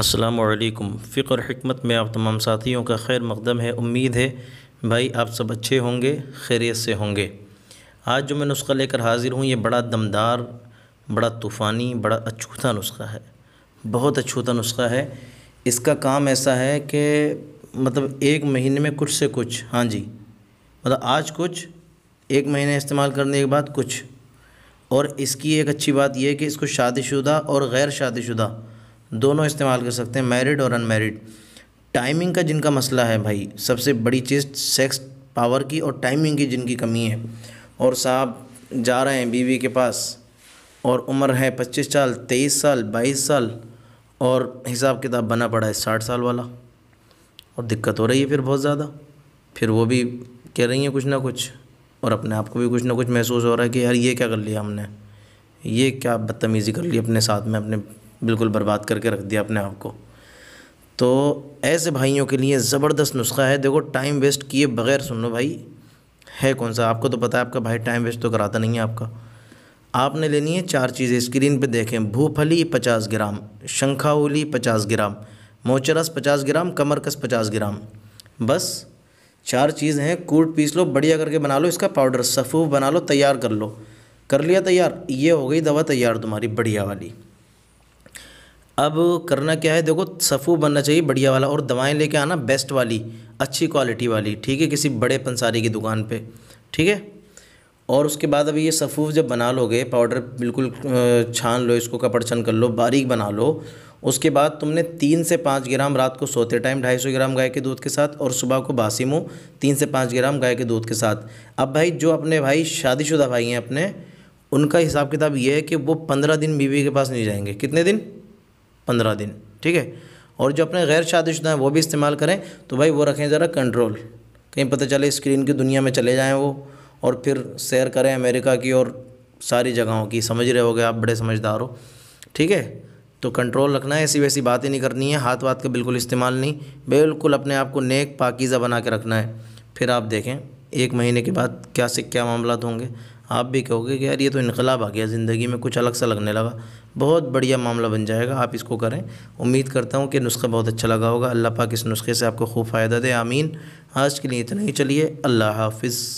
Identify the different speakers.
Speaker 1: असलकम फ़िक्र और हमत में आप तमाम साथियों का खैर मकदम है उम्मीद है भाई आप सब अच्छे होंगे खैरियत से होंगे आज जो मैं नुस्खा लेकर हाज़िर हूँ ये बड़ा दमदार बड़ा तूफ़ानी बड़ा अछूता नुस्खा है बहुत अछूता नुस्खा है इसका काम ऐसा है कि मतलब एक महीने में कुछ से कुछ हाँ जी मतलब आज कुछ एक महीने इस्तेमाल करने के बाद कुछ और इसकी एक अच्छी बात यह है कि इसको शादीशुदा और गैर शादीशुदा दोनों इस्तेमाल कर सकते हैं मैरिड और अनमेरिड टाइमिंग का जिनका मसला है भाई सबसे बड़ी चीज़ सेक्स पावर की और टाइमिंग की जिनकी कमी है और साहब जा रहे हैं बीवी के पास और उम्र है पच्चीस साल तेईस साल बाईस साल और हिसाब किताब बना पड़ा है साठ साल वाला और दिक्कत हो रही है फिर बहुत ज़्यादा फिर वो भी कह रही हैं कुछ ना कुछ और अपने आप को भी कुछ ना कुछ महसूस हो रहा है कि यार ये क्या कर लिया हमने ये क्या बदतमीज़ी कर ली अपने साथ में अपने बिल्कुल बर्बाद करके रख दिया अपने आप को तो ऐसे भाइयों के लिए ज़बरदस्त नुस्खा है देखो टाइम वेस्ट किए बगैर सुन लो भाई है कौन सा आपको तो पता है आपका भाई टाइम वेस्ट तो कराता नहीं है आपका आपने लेनी है चार चीज़ें स्क्रीन पे देखें भूफली पचास ग्राम शंखाउली पचास ग्राम मोचरस पचास ग्राम कमरकस पचास ग्राम बस चार चीज़ हैं कूट पीस लो बढ़िया करके बना लो इसका पाउडर सफ़ूफ बना लो तैयार कर लो कर लिया तैयार ये हो गई दवा तैयार तुम्हारी बढ़िया वाली अब करना क्या है देखो सफ़ू बनना चाहिए बढ़िया वाला और दवाएं लेके आना बेस्ट वाली अच्छी क्वालिटी वाली ठीक है किसी बड़े पंसारी की दुकान पे ठीक है और उसके बाद अभी ये सफ़ूफ जब बना लोगे पाउडर बिल्कुल छान लो इसको कपड़छन कर लो बारीक बना लो उसके बाद तुमने तीन से पाँच ग्राम रात को सोते टाइम ढाई सौ ग्राम गाय के दूध के साथ और सुबह को बासी मुँह तीन से पाँच ग्राम गाय के दूध के साथ अब भाई जो अपने भाई शादीशुदा भाई हैं अपने उनका हिसाब किताब ये है कि वो पंद्रह दिन बीवी के पास नहीं जाएंगे कितने दिन पंद्रह दिन ठीक है और जो अपने गैर शादीशुदा हैं वो भी इस्तेमाल करें तो भाई वो रखें ज़रा कंट्रोल कहीं पता चले स्क्रीन की दुनिया में चले जाएँ वो और फिर सैर करें अमेरिका की और सारी जगहों की समझ रहे हो गए आप बड़े समझदार हो ठीक है तो कंट्रोल रखना है ऐसी वैसी बातें नहीं करनी है हाथ वात का बिल्कुल इस्तेमाल नहीं बिल्कुल अपने आप को नेक पाकिज़ा बना के रखना है फिर आप देखें एक महीने के बाद क्या से क्या मामला होंगे आप भी कहोगे कि यार ये तो इनकलाब आ गया ज़िंदगी में कुछ अलग सा लगने लगा बहुत बढ़िया मामला बन जाएगा आप इसको करें उम्मीद करता हूँ कि नुस्खा बहुत अच्छा लगा होगा अल्लाह पाक इस नुस्खे से आपको खूब फ़ायदा दे आमीन आज के लिए इतना ही चलिए अल्लाह हाफिज़